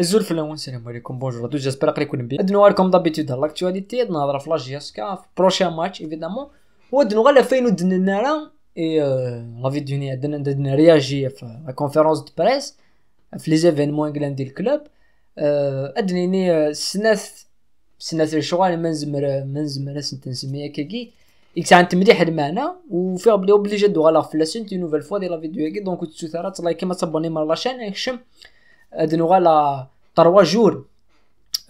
الزول الاول السلام عليكم بونجور دوج جيسبر قريكم بي ادنو لكم دابيتود لاكتواليتي نهضر في لاجي اسكا في بروشان ماتش ايفيدامون ودنو غالا فين ودنا راه اي لا آه، فيديو آه، ني ادنا آه، ندنا رياجي في لا كونفيرونس دو بريس في لي زيفينمون انجلان ديال الكلوب ادنيني سناث سناث الشغل ما نزمر ما نزمر سنت نسميها كاكي إكس عن تمديح المعنى وفيغ بلي اوبليجي دو غالا في لاسنت اون نوفال فوا ديال لا فيديو كي دونك تسوثرات لايك ما تابوني مال لاشين اكشم ادنوغا لا 3 جور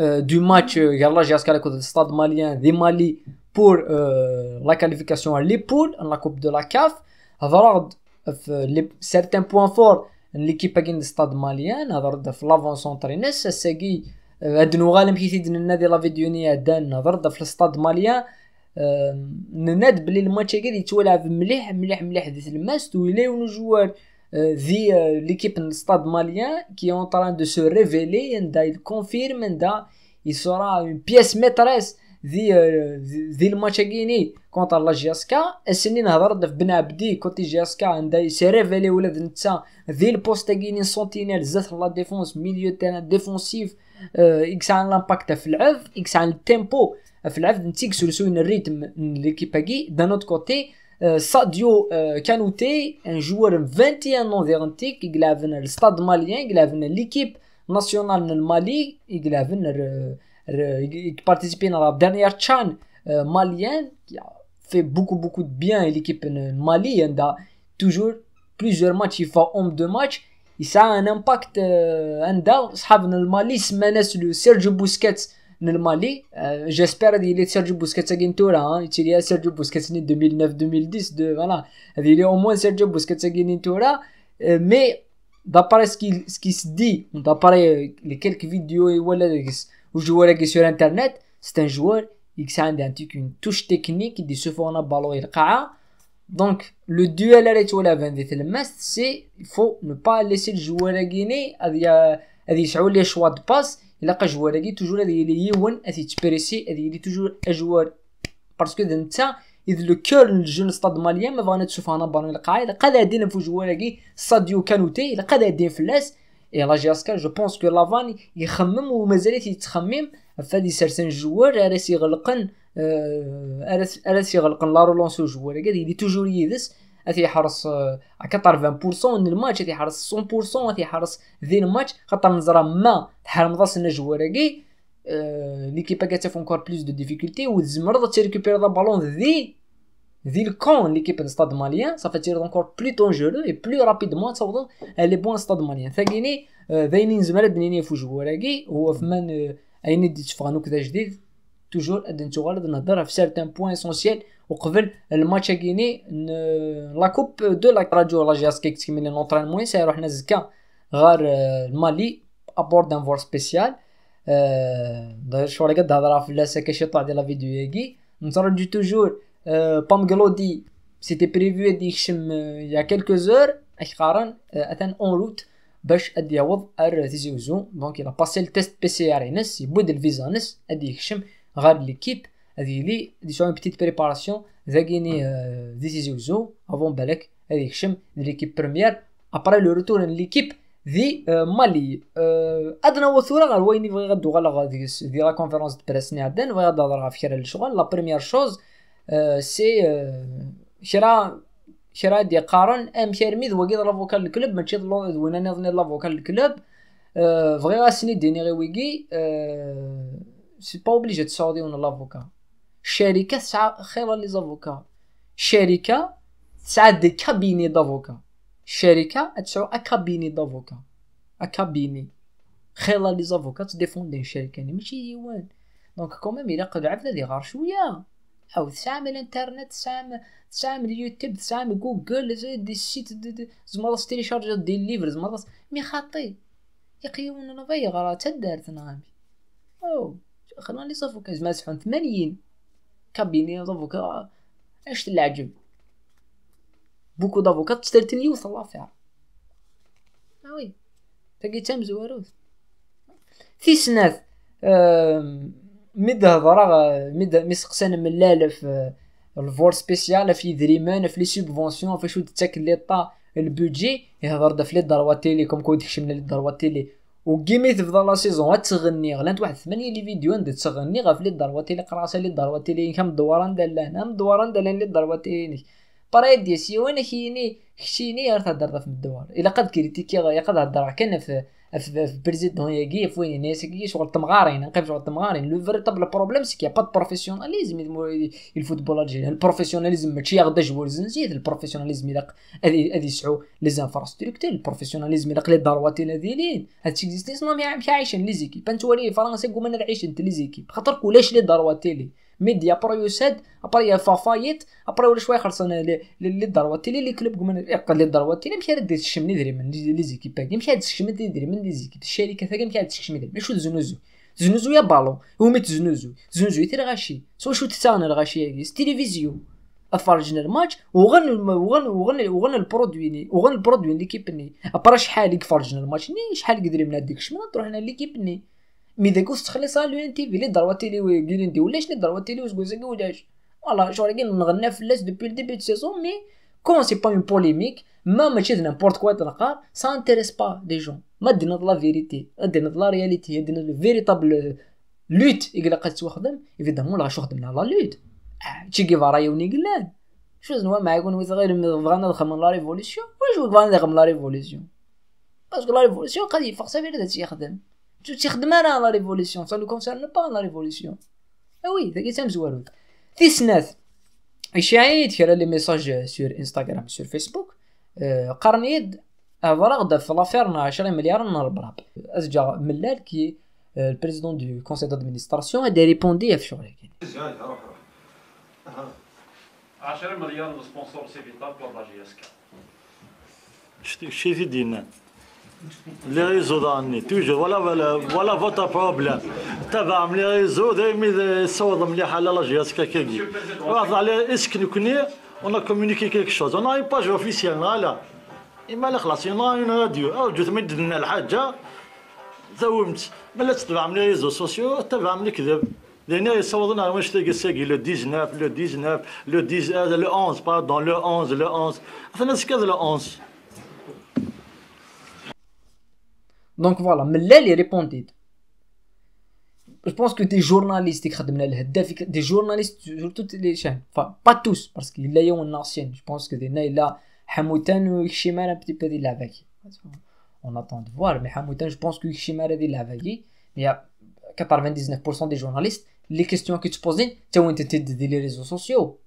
دو ماتش يلا جي اسكال كود ستاد ماليان دي مالي بور لا كاليفيكاسيون لي بول ان لا كوب دو لا كاف هضرد في لي سيرتان بوين فور ليكيب كاين ستاد ماليان هضرد في لافون سونترينيس ساكي ادنو غالم كي تيدن النادي لا فيديو ني دان نضرد في الستاد ماليا نناد بلي الماتش هكا يتولع مليح مليح مليح ديت الماست تولي ونو جوار ذي ليكيب من ستاد ماليان كي اون تران دو سو ريفيلي ان دا يكونفيرم ان دا يسورا اون بيس ميتريس ذي ذي الماتش كيني كونتر لا جياسكا السنين نهضر في بن عبدي كوتي جياسكا عندها سي ريفيلي ولاد نتا ذي البوست كيني سونتينيل زات لا ديفونس ميليو تاعنا ديفونسيف اكس عن لامباكت في العف اكس عن التيمبو في العف نتيك سولسوين الريتم ليكيباكي دان اوت كوتي Euh, Sadio euh, Kanouté, un joueur 21 ans il qui a le stade malien, qui a l'équipe nationale du Mali, qui a euh, euh, participé à la dernière chan malienne, qui a fait beaucoup beaucoup de bien à l'équipe malienne, hein, a toujours plusieurs matchs, il fait homme de match, et ça a un impact, Il un hein, venu le Mali, le Sergio Busquets, nel-Mali, euh, j'espère qu'il est Sergio Busquets à Gintoura, hein, eh, il est Sergio Busquets 2009-2010, de, voilà, il est au moins Sergio Busquets à euh, mais d'après ce qui, ce qui se dit, d'après eh, les quelques vidéos ou eh, joueurs qui sur internet, c'est un joueur qui a une touche technique qui se forme un ballon et le donc, le duel à l'étoile le 20 c'est il faut ne pas laisser le joueur à Guinée à les choix de passe الا يلقى هادي توجور هذا لي يون اتي تبريسي هادي لي توجور اجوار باسكو اذا انت اذ لو كور الجون ستاد ماليا ما بغانا تشوف انا بان القاعي لقى دادين في هادي ساديو كانوتي لقى دادين في اللاس اي لا جياسكا جو بونس كو لافان يخمم ومازال يتخمم فادي سيرتان جوار راس يغلقن راس يغلقن لا رولونس جوار هادي توجور يدس اثي حرص اكثر 20% من الماتش اثي حرص 100% اثي حرص ذي الماتش خاطر نزرا ما تحرم راس النجوارقي آه، ليكيبا كاتف اونكور بلوس دو ديفيكولتي تزمرض تيريكوبيري ذا بالون ذي ذي الكون ليكيب دو ستاد ماليان صافي تير اونكور بلو دونجورو اي بلو رابيدمون توضل لي بوان ستاد ماليان ثاكيني آه، ذاينين زمرا دنيني في راكي هو فمان آه، اين ديت فغانوك ذا جديد توجور قد نتوغرد نهضرها في سارتان بوان اسونسيال وقبل الماتش كيني لا كوب دو لا راديو لا جياس كيك موين لونطرينمون سيروحنا زكا غار المالي ابور دان فور سبيسيال داير شويه قد هضره في لا ساكاشي طاع ديال لا فيديو ياكي نترجو توجور بام غلودي سيتي بريفيو يدي يخشم يا كيلكو زور قارن اثان اون روت باش ادي يوض ار تيزيوزو دونك الى باسي التيست بي سي ار انس يبود الفيزا نس ادي يخشم غير ليكيب هذه لي دي اون بتيت بريباراسيون زاكيني آه، ديسيزيو زو افون بالك هذه يكشم ليكيب بريمير ابري لو روتور ان ليكيب ذي مالي ادنا وثوره غير ويني يبغي غدو غادي دي لا كونفيرونس دي بريس ني بغي غادا هضر في الشغل لا بريمير شوز سي شرا شرا دي قارن ام شيرميد ذو كي لافوكال الكلوب ماشي وين انا نظني لافوكال الكلوب بغي سني ديني غي ويكي سي با اوبليجي تسعوديون لافوكا شركه تسعى خير لي زافوكا شركه تسعى دي كابيني دافوكا شركه تسعى اكابيني دافوكا اكابيني خير لي زافوكا تديفوندي الشركه يعني ماشي ايوان دونك كوميم الا قد عبد ذي غار شويه او تسعام الانترنت تسعام تسعام اليوتيوب تسعام جوجل دي زعما زمرة ستيلي شارج دي ليفر زمرة مي خاطي يقيون انا غير تدارت نعامي او خلونا لي صافو مسحون ثمانين كابيني افوكا اش العجب بوكو دافوكا تشترتن يوصل لافير وي تلقي تام زواروث في سناث مد هضرة مد مسقسان من لالا آه، في الفور سبيسيال في دريمان في لي سوبفونسيون فاش شو تاكل لي طا البودجي يهضر دا في لي ضروا تيلي كوم كو يخشم لي ضروا تيلي وكيما تفضل لا سيزون تغني غلانت واحد ثمانية لي فيديو ندير تغني غا في لي ضربات اللي قراصه لي ضربات اللي كم دوران دلان ام دوران دلان لي ضربات اللي بريدي وين كيني خشيني غير تهضر في الدوار الا قد كريتيكي يقد هضر كان في في بريزيدون ياكي في وين الناس كي شغل تمغارين نقف شغل تمغارين لو فيريتابل بروبليم سي كي با بروفيسيوناليزم الفوتبول الجزائري البروفيسيوناليزم ماشي غدا جوار زنزيد البروفيسيوناليزم الى هذه سعو لي زانفراستركتور البروفيسيوناليزم الى قلي ضروات الى ديلين هادشي اكزيستيس ما عايشين لي زيكيب انت ولي فرنسا كوما نعيش انت لي زيكيب خاطر كولاش لي ضروات ميديا ابرا يساد ابرا فافايت ابرا ولا شويه خلصنا لي دروات لي لي كلوب كمان يقل إيه، لي دروات تيلي مشي ردي الشم ندري من لي زيكيب باقي مشي رد الشم ندري من لي زيكيب الشركه تاعك مشي رد الشم ندري ماشي زنوزو زنوزو يا بالو هو ميت زنوزو زنوزو يتير غاشي سو شو تسان الغاشي هذه التلفزيون افرجنا الماتش وغن وغن وغن وغن البرودوي وغن البرودوي ليكيبني ابرا شحال فرجنا الماتش ني شحال قدري من هذيك الشمنه تروح ليكيبني مي داكوس تخلصها لو ان تي في لي دروا تيلي وكيلين ندي ولاش لي دروا تيلي وش كوزاكي ولاش فوالا جوري كي نغنى لاس دوبي لو ديبي دو سيزون مي كون سي با اون بوليميك ما ماشي نيمبورت كوا تلقى سا انتريس با دي جون ما دينا لا فيريتي دينا لا رياليتي دينا لو فيريتابل لوت يقلا قد تخدم ايفيدامون راه خدمنا لا لوت آه، تشي كيفارا يوني قلان شو زنوا معاكم ويز غير بغانا من لا ريفوليسيون واش بغانا من لا ريفوليسيون باسكو لا ريفوليسيون قد يفرسا فيها هذا يخدم تخدم انا لا ريفوليسيون سا لو كونسيرن با لا ريفوليسيون وي ذاك تمز والو تيسناث يشاهد كرا لي ميساج سور انستغرام سور فيسبوك قرنيد افراغ دا في لافير 10 مليار نهار براب ازجا ملال كي البريزيدون دو كونسي دادمينستراسيون هذا ريبوندي في شغلي كاين روح روح 10 مليار سبونسور سيفيتا بلا جي اس كا شتي شتي دينا لي réseaux d'année, ولا ولا ولا voilà votre problème. تبعهم لي ريزو دايما يصور مليح على لا جي اس كاكي واحد على اسك نكوني اون كومونيكي كيك شوز اون اي باج اوفيسيال لا اما لا خلاص اون اون راديو ارجو تمد لنا الحاجه زومت ملا تتبعهم لي ريزو سوسيو تبعهم الكذب لان يصورنا واش تلقى ساكي لو 19 لو 19 لو 10 آه، لو 11 باردون لو 11 لو 11 اثنا سكاز لو 11 Donc voilà, mais là, les répondu Je pense que des journalistes, des journalistes sur toutes les chaînes, enfin, pas tous, parce qu'il y a une ancienne, je pense que des naïs là, Hamoutan ou Kshimal un petit peu de la veille. On attend de voir, mais Hamoutan, je pense que Kshimal a de la veille. Il y a 99% des journalistes, les questions que tu poses, tu as les réseaux sociaux.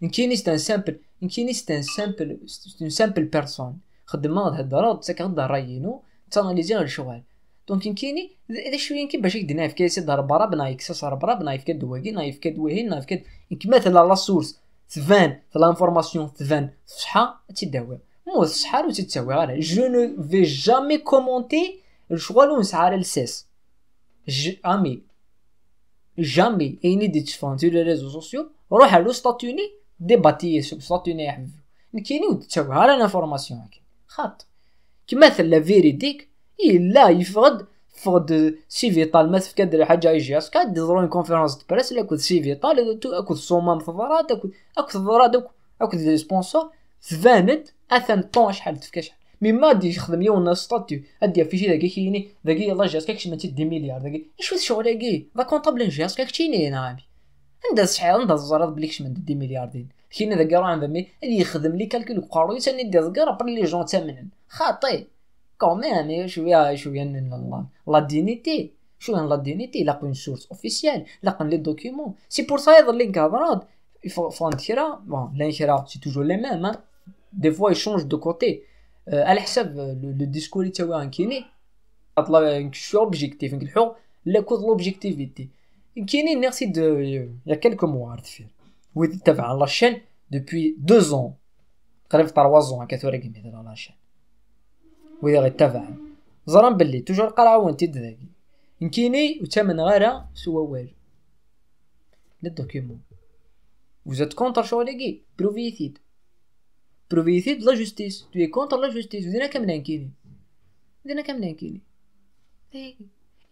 Une c'est un simple, une c'est un simple, une simple personne. خدمه هاد الدار تسكر الدار راينو تاناليزي هاد الشغل دونك كيني هذا شويه كي باش يدي نايف كيسي دار برا بنايك سار برا بنايف دواكي نايف كدويهي نايف كد يمكن مثلا لا سورس في لانفورماسيون في الصحه تيداوي مو الصحه و تتساوي غير جو نو في جامي كومونتي الشغل ونسعى على الساس جامي جامي ايني دي تفان تي لي ريزو سوسيو روح على لو ستاتوني ديباتي سو ستاتوني يا حبيبي كاينين تساوي غير لانفورماسيون هكا خط كما لا فيريديك الا يفقد فقد سي فيتال ما تفكد حاجه يجي اسكا ديرون كونفيرونس دو بريس لاكو سي فيتال اكو صومام ثضرات اكو اكو ثضرات اكو اكو دي سبونسور تفاند اثن طون شحال تفكاش شحال مي ما دي يخدم يوم ستاتيو ادي في شي داكي كيني داكي يلاه جاسكا ما دي مليار داكي شو الشغل داكي كونطابل جاسكا كتيني انا عمي عندها شحال عندها زراد بلي كش من دي ملياردين كاين ذاك راه عند مي اللي يخدم لي كالكول وقارو ثاني دي كارو بر لي جون تامنن خاطي كوميم شويه شويه الله لا دينيتي شو لا دينيتي لاقو اون سورس اوفيسيال كون لي دوكيومون سي بور سا يضر لي كهضراد فون تيرا بون لانشيرا سي توجور لي ميم دي فوا يشونج دو كوتي على حساب لو euh، ديسكور اللي تاوي كيني اطلع شو اوبجيكتيف نكلحو لا كود لوبجيكتيفيتي كاينين ناس دو يا كالكو موا عرفت فيه ويدي تابع على لاشين دوبوي دو زون قريب تروا زون هكا ثوري كيما يدير على لاشين ويدي غير تابع زران بلي توجور قرا وين تدذاكي نكيني وتمن غيرها سوا والو لي دوكيومون Vous êtes contre شغلكي بروفيثيد بروفيثيد لا جوستيس تو اي كونتر لا جوستيس ودينا كاملين كيني ودينا كاملين كيني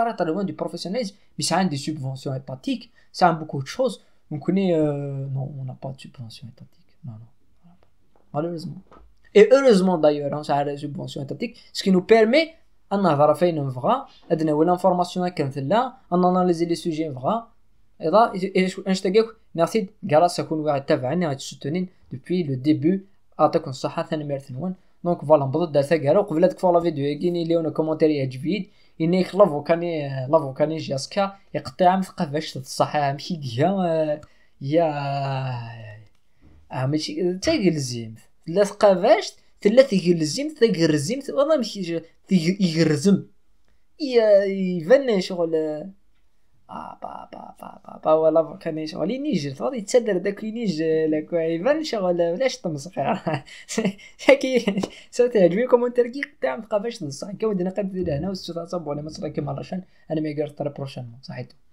faire à travers du professionnalisme, mais ça a des subventions étatiques, ça a beaucoup de choses. On connaît. Euh, non, on n'a pas de subvention étatiques. Non, Malheureusement. Et heureusement d'ailleurs, on hein, ça a des subventions étatiques, ce qui nous permet d'avoir fait une vraie, de donner l'information à quelqu'un, d'analyser les sujets vrais. Et là, je te dis merci, grâce à vous, et vous soutenir depuis le début. أعطيكم الصحة ثاني Donc voilà, je فوالا نبدا درسها كاع وقبل لا تكفوا لا فيديو كيني ليون et يا جبيد لفو لافوكاني لافوكاني جاسكا يقطع مثقف باش تتصحى ماشي ديا يا ماشي تا يلزم لا ثقافاش تلا تيلزم تيغرزم والله ماشي يا يفنى شغل با با با با با ولا فكان شغل نيجر تفضل يتسدر داك نيجر ايفان شغل بلاش تمسخ شاكي صوت يعجبكم وانت رقيق تاع ما تقافاش تنصح كي ودنا قد هنا والسوطه صبوا على مصر كيما لاشان انا ما تري بروشان صحيتو